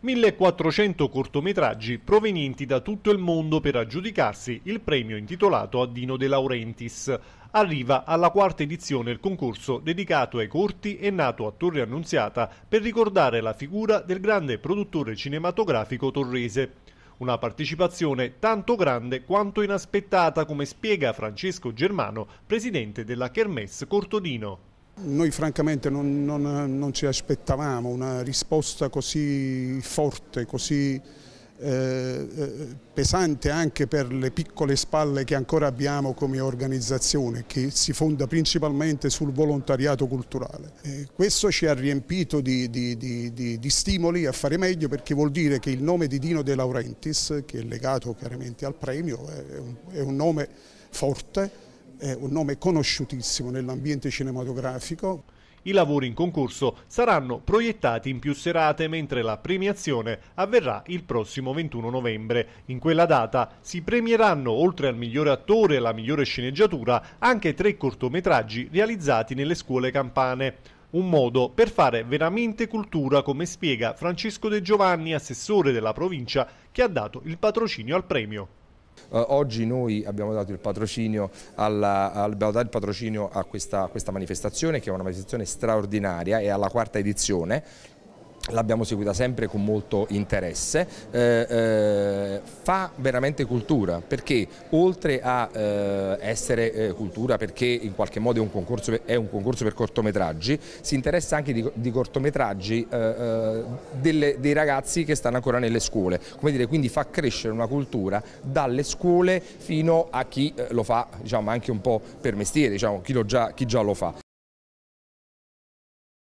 1400 cortometraggi provenienti da tutto il mondo per aggiudicarsi il premio intitolato a Dino De Laurentiis. Arriva alla quarta edizione il concorso dedicato ai corti e nato a Torre Annunziata per ricordare la figura del grande produttore cinematografico torrese. Una partecipazione tanto grande quanto inaspettata, come spiega Francesco Germano, presidente della Kermesse Cortodino. Noi francamente non, non, non ci aspettavamo una risposta così forte, così eh, eh, pesante anche per le piccole spalle che ancora abbiamo come organizzazione che si fonda principalmente sul volontariato culturale. Eh, questo ci ha riempito di, di, di, di, stimoli a fare meglio perché vuol dire che il nome di Dino De Laurentiis, che è legato chiaramente al premio, è un, è un nome forte, è un nome conosciutissimo nell'ambiente cinematografico. I lavori in concorso saranno proiettati in più serate mentre la premiazione avverrà il prossimo 21 novembre. In quella data si premieranno, oltre al migliore attore e alla migliore sceneggiatura, anche tre cortometraggi realizzati nelle scuole campane. Un modo per fare veramente cultura, come spiega Francesco De Giovanni, assessore della provincia, che ha dato il patrocinio al premio. Eh, oggi noi abbiamo dato il patrocinio, alla, abbiamo dato il patrocinio a, questa, a questa manifestazione che è una manifestazione straordinaria, è alla quarta edizione, l'abbiamo seguita sempre con molto interesse, eh, eh, fa veramente cultura perché oltre a eh, essere eh, cultura perché in qualche modo è un concorso, è un concorso per cortometraggi, si interessa anche di, di cortometraggi eh, eh, delle, dei ragazzi che stanno ancora nelle scuole, come dire, quindi fa crescere una cultura dalle scuole fino a chi lo fa diciamo, anche un po' per mestiere, diciamo, chi, già, chi già lo fa.